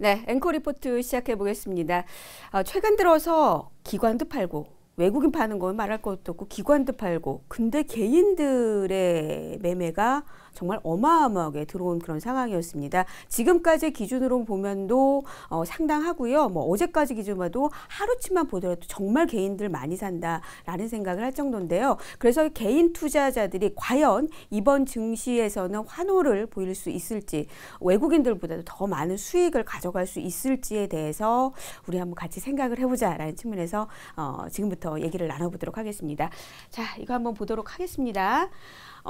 네, 앵커 리포트 시작해 보겠습니다. 어, 최근 들어서 기관도 팔고 외국인 파는 건 말할 것도 없고 기관도 팔고 근데 개인들의 매매가 정말 어마어마하게 들어온 그런 상황이었습니다. 지금까지 기준으로 보면도 어, 상당하고요. 뭐 어제까지 기준만 으도 하루치만 보더라도 정말 개인들 많이 산다라는 생각을 할 정도인데요. 그래서 개인 투자자들이 과연 이번 증시에서는 환호를 보일 수 있을지 외국인들보다도 더 많은 수익을 가져갈 수 있을지에 대해서 우리 한번 같이 생각을 해보자라는 측면에서 어, 지금부터 얘기를 나눠보도록 하겠습니다. 자, 이거 한번 보도록 하겠습니다.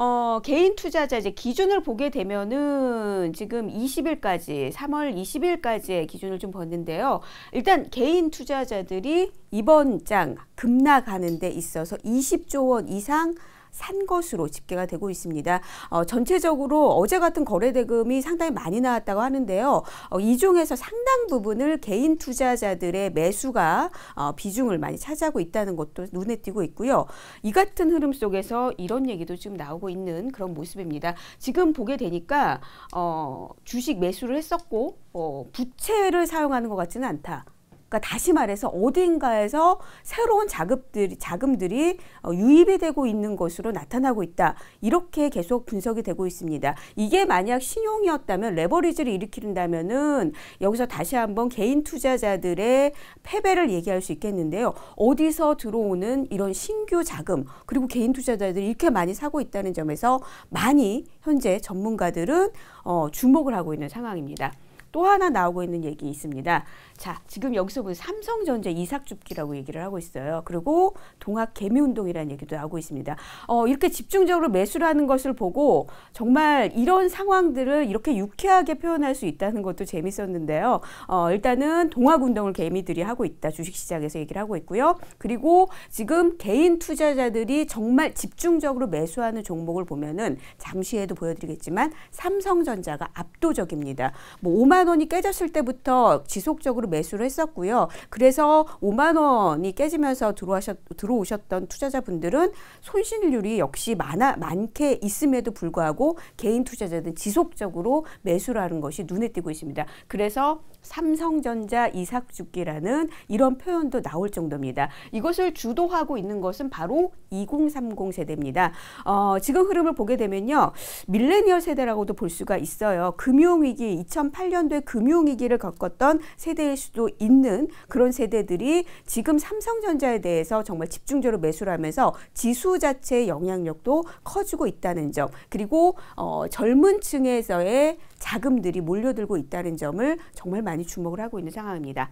어, 개인 투자자 이제 기준을 보게 되면은 지금 20일까지 3월 20일까지의 기준을 좀 봤는데요. 일단 개인 투자자들이 이번 장 급락하는 데 있어서 20조 원 이상 산 것으로 집계가 되고 있습니다. 어, 전체적으로 어제 같은 거래 대금이 상당히 많이 나왔다고 하는데요. 어, 이 중에서 상당 부분을 개인 투자자들의 매수가 어, 비중을 많이 차지하고 있다는 것도 눈에 띄고 있고요. 이 같은 흐름 속에서 이런 얘기도 지금 나오고 있는 그런 모습입니다. 지금 보게 되니까 어, 주식 매수를 했었고 어, 부채를 사용하는 것 같지는 않다. 그러니까 다시 말해서 어딘가에서 새로운 자금들이, 자금들이 어, 유입이 되고 있는 것으로 나타나고 있다. 이렇게 계속 분석이 되고 있습니다. 이게 만약 신용이었다면 레버리지를 일으키는다면은 여기서 다시 한번 개인 투자자들의 패배를 얘기할 수 있겠는데요. 어디서 들어오는 이런 신규 자금 그리고 개인 투자자들이 이렇게 많이 사고 있다는 점에서 많이 현재 전문가들은 어, 주목을 하고 있는 상황입니다. 또 하나 나오고 있는 얘기 있습니다. 자, 지금 여기서 보면 그 삼성전자 이삭줍기라고 얘기를 하고 있어요. 그리고 동학 개미운동이라는 얘기도 하고 있습니다. 어, 이렇게 집중적으로 매수를 하는 것을 보고 정말 이런 상황들을 이렇게 유쾌하게 표현할 수 있다는 것도 재밌었는데요. 어, 일단은 동학운동을 개미들이 하고 있다. 주식시장에서 얘기를 하고 있고요. 그리고 지금 개인 투자자들이 정말 집중적으로 매수하는 종목을 보면은 잠시에도 보여드리겠지만 삼성전자가 압도적입니다. 뭐 5만 5만 원이 깨졌을 때부터 지속적으로 매수를 했었고요. 그래서 5만 원이 깨지면서 들어오셨, 들어오셨던 투자자분들은 손실률이 역시 많아, 많게 있음에도 불구하고 개인 투자자들은 지속적으로 매수를 하는 것이 눈에 띄고 있습니다. 그래서 삼성전자 이삭죽기라는 이런 표현도 나올 정도입니다. 이것을 주도하고 있는 것은 바로 2030 세대입니다. 어, 지금 흐름을 보게 되면요. 밀레니얼 세대라고도 볼 수가 있어요. 금융위기, 2008년도에 금융위기를 겪었던 세대일 수도 있는 그런 세대들이 지금 삼성전자에 대해서 정말 집중적으로 매수를 하면서 지수 자체의 영향력도 커지고 있다는 점. 그리고 어, 젊은 층에서의 자금들이 몰려들고 있다는 점을 정말 많이 주목을 하고 있는 상황입니다.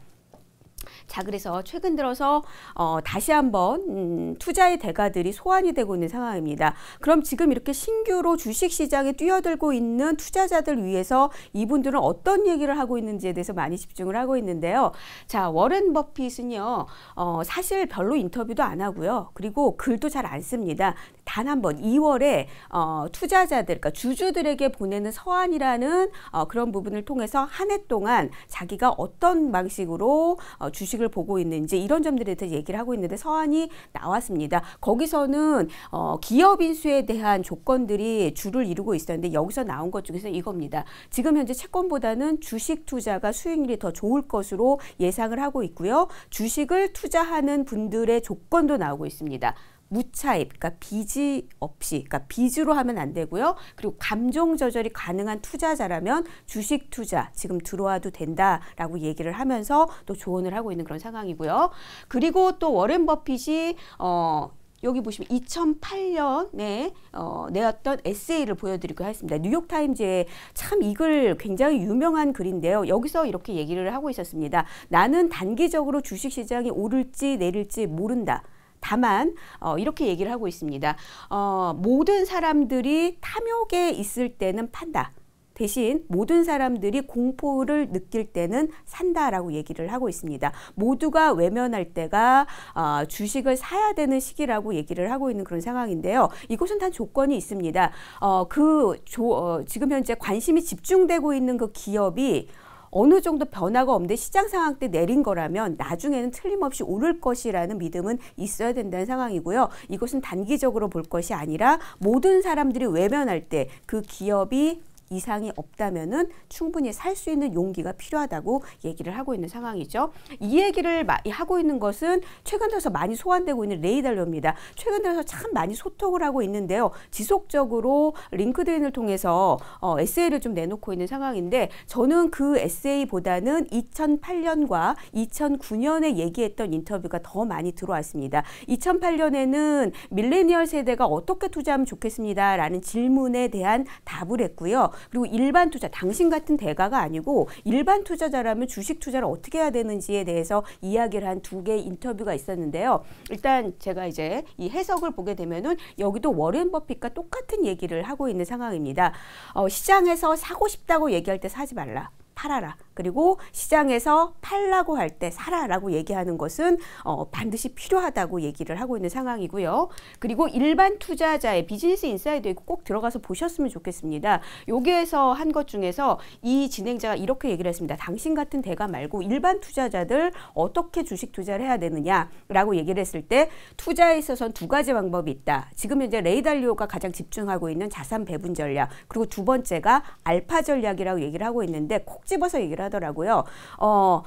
자 그래서 최근 들어서 어, 다시 한번 음, 투자의 대가들이 소환이 되고 있는 상황입니다. 그럼 지금 이렇게 신규로 주식시장에 뛰어들고 있는 투자자들 위해서 이분들은 어떤 얘기를 하고 있는지에 대해서 많이 집중을 하고 있는데요. 자 워렌 버핏은요 어, 사실 별로 인터뷰도 안 하고요. 그리고 글도 잘 안 씁니다. 단한번 2월에 어, 투자자들, 그러니까 주주들에게 보내는 서한이라는 어, 그런 부분을 통해서 한 해 동안 자기가 어떤 방식으로 어, 주식을 보고 있는지 이런 점들에 대해서 얘기를 하고 있는데 서한이 나왔습니다. 거기서는 어, 기업 인수에 대한 조건들이 주를 이루고 있었는데 여기서 나온 것 중에서 이겁니다. 지금 현재 채권보다는 주식 투자가 수익률이 더 좋을 것으로 예상을 하고 있고요. 주식을 투자하는 분들의 조건도 나오고 있습니다. 무차입, 그러니까 비지 없이, 그러니까 비주로 하면 안 되고요. 그리고 감정 조절이 가능한 투자자라면 주식 투자 지금 들어와도 된다라고 얘기를 하면서 또 조언을 하고 있는 그런 상황이고요. 그리고 또 워렌 버핏이 어 여기 보시면 2008년에 어, 내었던 에세이를 보여드리고 하 했습니다. 뉴욕타임즈에 참 이 글 굉장히 유명한 글인데요. 여기서 이렇게 얘기를 하고 있었습니다. 나는 단기적으로 주식시장이 오를지 내릴지 모른다. 다만 어, 이렇게 얘기를 하고 있습니다. 어, 모든 사람들이 탐욕에 있을 때는 판다. 대신 모든 사람들이 공포를 느낄 때는 산다라고 얘기를 하고 있습니다. 모두가 외면할 때가 어, 주식을 사야 되는 시기라고 얘기를 하고 있는 그런 상황인데요. 이곳은단 조건이 있습니다. 어, 그 조, 어, 지금 현재 관심이 집중되고 있는 그 기업이 어느 정도 변화가 없는데 시장 상황 때 내린 거라면 나중에는 틀림없이 오를 것이라는 믿음은 있어야 된다는 상황이고요. 이것은 단기적으로 볼 것이 아니라 모든 사람들이 외면할 때 그 기업이 이상이 없다면은 충분히 살 수 있는 용기가 필요하다고 얘기를 하고 있는 상황이죠. 이 얘기를 하고 있는 것은 최근 들어서 많이 소환되고 있는 레이달러입니다. 최근 들어서 참 많이 소통을 하고 있는데요. 지속적으로 링크드인을 통해서 어, 에세이를 좀 내놓고 있는 상황인데 저는 그 에세이보다는 2008년과 2009년에 얘기했던 인터뷰가 더 많이 들어왔습니다. 2008년에는 밀레니얼 세대가 어떻게 투자하면 좋겠습니다라는 질문에 대한 답을 했고요. 그리고 일반 투자 당신 같은 대가가 아니고 일반 투자자라면 주식 투자를 어떻게 해야 되는지에 대해서 이야기를 한 두 개의 인터뷰가 있었는데요. 일단 제가 이제 이 해석을 보게 되면은 여기도 워렌 버핏과 똑같은 얘기를 하고 있는 상황입니다. 어, 시장에서 사고 싶다고 얘기할 때 사지 말라. 팔아라. 그리고 시장에서 팔라고 할 때 사라라고 얘기하는 것은 어, 반드시 필요하다고 얘기를 하고 있는 상황이고요. 그리고 일반 투자자의 비즈니스 인사이드에 꼭 들어가서 보셨으면 좋겠습니다. 여기에서 한 것 중에서 이 진행자가 이렇게 얘기를 했습니다. 당신 같은 대가 말고 일반 투자자들 어떻게 주식 투자를 해야 되느냐라고 얘기를 했을 때 투자에 있어서는 두 가지 방법이 있다. 지금 현재 레이달리오가 가장 집중하고 있는 자산 배분 전략 그리고 두 번째가 알파 전략이라고 얘기를 하고 있는데 콕콕 집어서 얘기를 하더라고요. 어,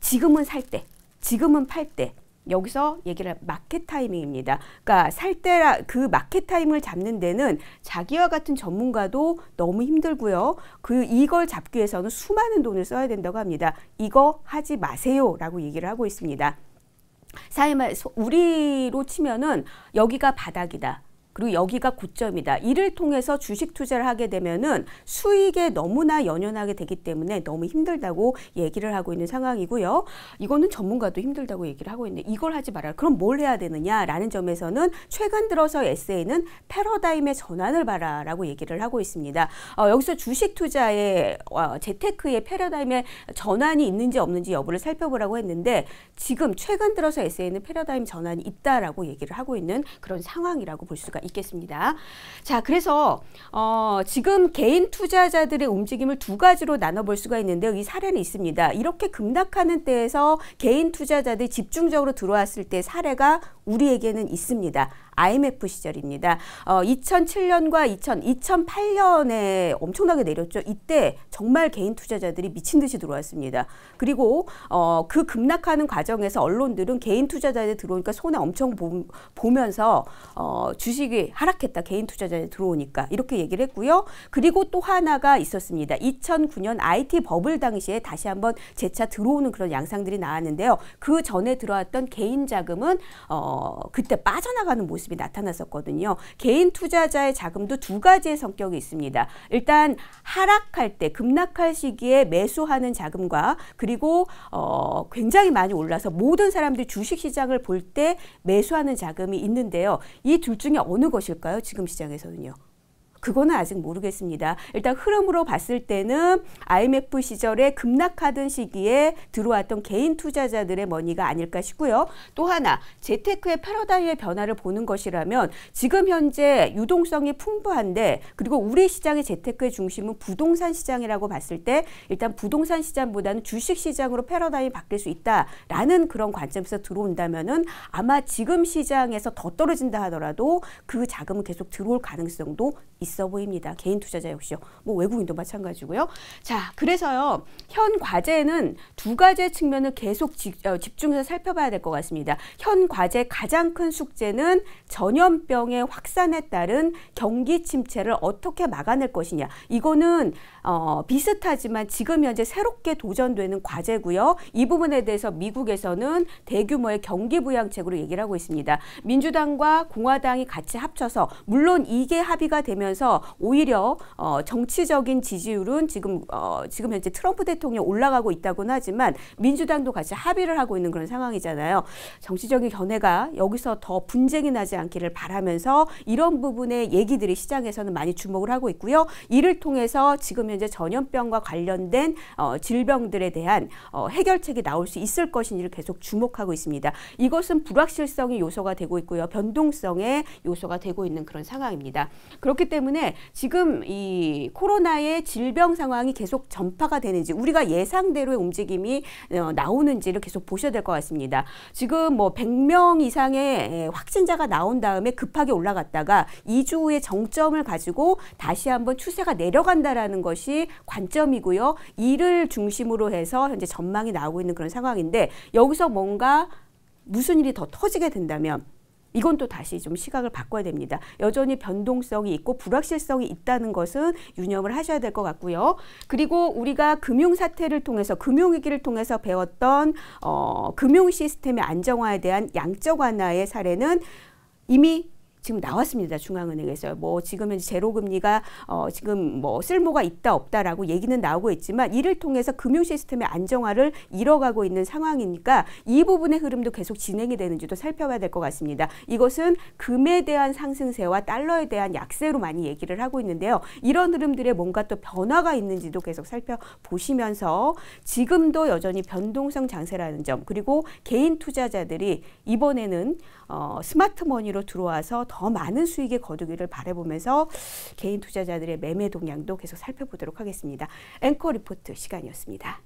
지금은 살 때, 지금은 팔 때, 여기서 얘기를 마켓 타이밍입니다. 그러니까 살 때라 그 마켓 타이밍을 잡는 데는 자기와 같은 전문가도 너무 힘들고요. 그 이걸 잡기 위해서는 수많은 돈을 써야 된다고 합니다. 이거 하지 마세요라고 얘기를 하고 있습니다. 사회말 우리로 치면은 여기가 바닥이다. 그리고 여기가 고점이다. 이를 통해서 주식 투자를 하게 되면은 수익에 너무나 연연하게 되기 때문에 너무 힘들다고 얘기를 하고 있는 상황이고요. 이거는 전문가도 힘들다고 얘기를 하고 있는데 이걸 하지 말아라. 그럼 뭘 해야 되느냐라는 점에서는 최근 들어서 에세이는 패러다임의 전환을 봐라라고 얘기를 하고 있습니다. 어, 여기서 주식 투자의 어, 재테크의 패러다임의 전환이 있는지 없는지 여부를 살펴보라고 했는데 지금 최근 들어서 에세이는 패러다임 전환이 있다라고 얘기를 하고 있는 그런 상황이라고 볼 수가 있 있겠습니다. 자, 그래서 어, 지금 개인 투자자들의 움직임을 두 가지로 나눠볼 수가 있는데요. 이 사례는 있습니다. 이렇게 급락하는 때에서 개인 투자자들이 집중적으로 들어왔을 때 사례가 우리에게는 있습니다. IMF 시절입니다. 어, 2007년과 2000, 2008년에 엄청나게 내렸죠. 이때 정말 개인 투자자들이 미친 듯이 들어왔습니다. 그리고 어, 그 급락하는 과정에서 언론들은 개인 투자자들 들어오니까 손해 엄청 보, 면서 어, 주식이 하락했다. 개인 투자자들 들어오니까 이렇게 얘기를 했고요. 그리고 또 하나가 있었습니다. 2009년 IT 버블 당시에 다시 한번 재차 들어오는 그런 양상들이 나왔는데요. 그 전에 들어왔던 개인 자금은 어, 그때 빠져나가는 모습 모습이 나타났었거든요. 개인 투자자의 자금도 두 가지의 성격이 있습니다. 일단 하락할 때 급락할 시기에 매수하는 자금과 그리고 어, 굉장히 많이 올라서 모든 사람들이 주식 시장을 볼 때 매수하는 자금이 있는데요. 이 둘 중에 어느 것일까요? 지금 시장에서는요. 그거는 아직 모르겠습니다. 일단 흐름으로 봤을 때는 IMF 시절에 급락하던 시기에 들어왔던 개인 투자자들의 머니가 아닐까 싶고요. 또 하나 재테크의 패러다임의 변화를 보는 것이라면 지금 현재 유동성이 풍부한데 그리고 우리 시장의 재테크의 중심은 부동산 시장이라고 봤을 때 일단 부동산 시장보다는 주식 시장으로 패러다임이 바뀔 수 있다라는 그런 관점에서 들어온다면은 아마 지금 시장에서 더 떨어진다 하더라도 그 자금은 계속 들어올 가능성도 있습니다. 있어 보입니다. 개인 투자자 역시요. 뭐 외국인도 마찬가지고요. 자, 그래서요. 현 과제는 두 가지 측면을 계속 지, 어, 집중해서 살펴봐야 될 것 같습니다. 현 과제 가장 큰 숙제는 전염병의 확산에 따른 경기 침체를 어떻게 막아낼 것이냐. 이거는 어, 비슷하지만 지금 현재 새롭게 도전되는 과제고요. 이 부분에 대해서 미국에서는 대규모의 경기 부양책으로 얘기를 하고 있습니다. 민주당과 공화당이 같이 합쳐서 물론 이게 합의가 되면서 그래서 오히려 어, 정치적인 지지율은 지금 어, 지금 현재 트럼프 대통령 올라가고 있다고는 하지만 민주당도 같이 합의를 하고 있는 그런 상황이잖아요. 정치적인 견해가 여기서 더 분쟁이 나지 않기를 바라면서 이런 부분의 얘기들이 시장에서는 많이 주목을 하고 있고요. 이를 통해서 지금 현재 전염병과 관련된 어, 질병들에 대한 어, 해결책이 나올 수 있을 것인지를 계속 주목하고 있습니다. 이것은 불확실성이 요소가 되고 있고요. 변동성의 요소가 되고 있는 그런 상황입니다. 그렇기 때문에 때문에 지금 이 코로나의 질병 상황이 계속 전파가 되는지 우리가 예상대로의 움직임이 어, 나오는지를 계속 보셔야 될 것 같습니다. 지금 뭐 100명 이상의 예, 확진자가 나온 다음에 급하게 올라갔다가 2주 후에 정점을 가지고 다시 한번 추세가 내려간다라는 것이 관점이고요. 이를 중심으로 해서 현재 전망이 나오고 있는 그런 상황인데 여기서 뭔가 무슨 일이 더 터지게 된다면 이건 또 다시 좀 시각을 바꿔야 됩니다. 여전히 변동성이 있고 불확실성이 있다는 것은 유념을 하셔야 될 것 같고요. 그리고 우리가 금융 사태를 통해서 금융 위기를 통해서 배웠던 어, 금융 시스템의 안정화에 대한 양적 완화의 사례는 이미 지금 나왔습니다. 중앙은행에서 뭐 지금 은 제로 금리가 어 지금 뭐 쓸모가 있다 없다라고 얘기는 나오고 있지만 이를 통해서 금융 시스템의 안정화를 이뤄가고 있는 상황이니까 이 부분의 흐름도 계속 진행이 되는지도 살펴봐야 될 것 같습니다. 이것은 금에 대한 상승세와 달러에 대한 약세로 많이 얘기를 하고 있는데요. 이런 흐름들의 뭔가 또 변화가 있는지도 계속 살펴보시면서 지금도 여전히 변동성 장세라는 점 그리고 개인 투자자들이 이번에는 어, 스마트머니로 들어와서 더더 많은 수익을 거두기를 바라보면서 개인 투자자들의 매매 동향도 계속 살펴보도록 하겠습니다. 앵커 리포트 시간이었습니다.